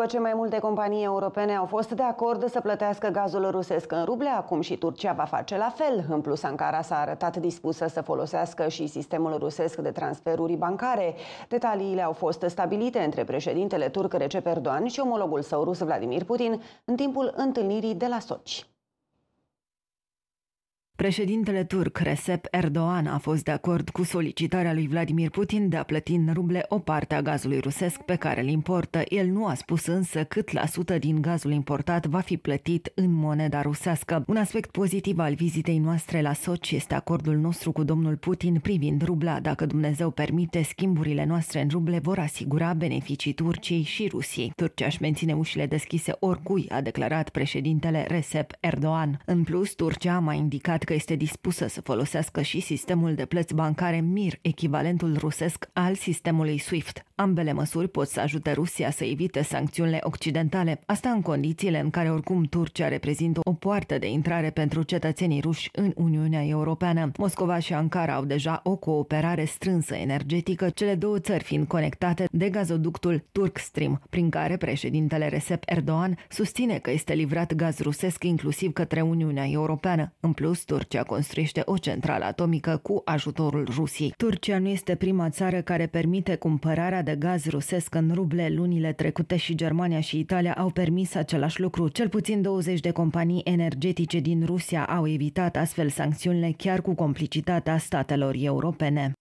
După ce mai multe companii europene au fost de acord să plătească gazul rusesc în ruble, acum și Turcia va face la fel. În plus, Ankara s-a arătat dispusă să folosească și sistemul rusesc de transferuri bancare. Detaliile au fost stabilite între președintele turc Recep Erdogan și omologul său rus Vladimir Putin în timpul întâlnirii de la Sochi. Președintele turc Recep Erdogan a fost de acord cu solicitarea lui Vladimir Putin de a plăti în ruble o parte a gazului rusesc pe care îl importă. El nu a spus însă cât la sută din gazul importat va fi plătit în moneda rusească. Un aspect pozitiv al vizitei noastre la Sochi este acordul nostru cu domnul Putin privind rubla. Dacă Dumnezeu permite, schimburile noastre în ruble vor asigura beneficii Turciei și Rusiei. Turcia își menține ușile deschise oricui, a declarat președintele Recep Erdogan. În plus, Turcia a mai indicat că este dispusă să folosească și sistemul de plăți bancare MIR, echivalentul rusesc al sistemului SWIFT, Ambele măsuri pot să ajute Rusia să evite sancțiunile occidentale, asta în condițiile în care oricum Turcia reprezintă o poartă de intrare pentru cetățenii ruși în Uniunea Europeană. Moscova și Ankara au deja o cooperare strânsă energetică, cele două țări fiind conectate de gazoductul Turk Stream, prin care președintele Recep Erdogan susține că este livrat gaz rusesc inclusiv către Uniunea Europeană. În plus, Turcia construiește o centrală atomică cu ajutorul Rusiei. Turcia nu este prima țară care permite cumpărarea de de gaz rusesc în ruble lunile trecute și Germania și Italia au permis același lucru. Cel puțin 20 de companii energetice din Rusia au evitat astfel sancțiunile chiar cu complicitatea statelor europene.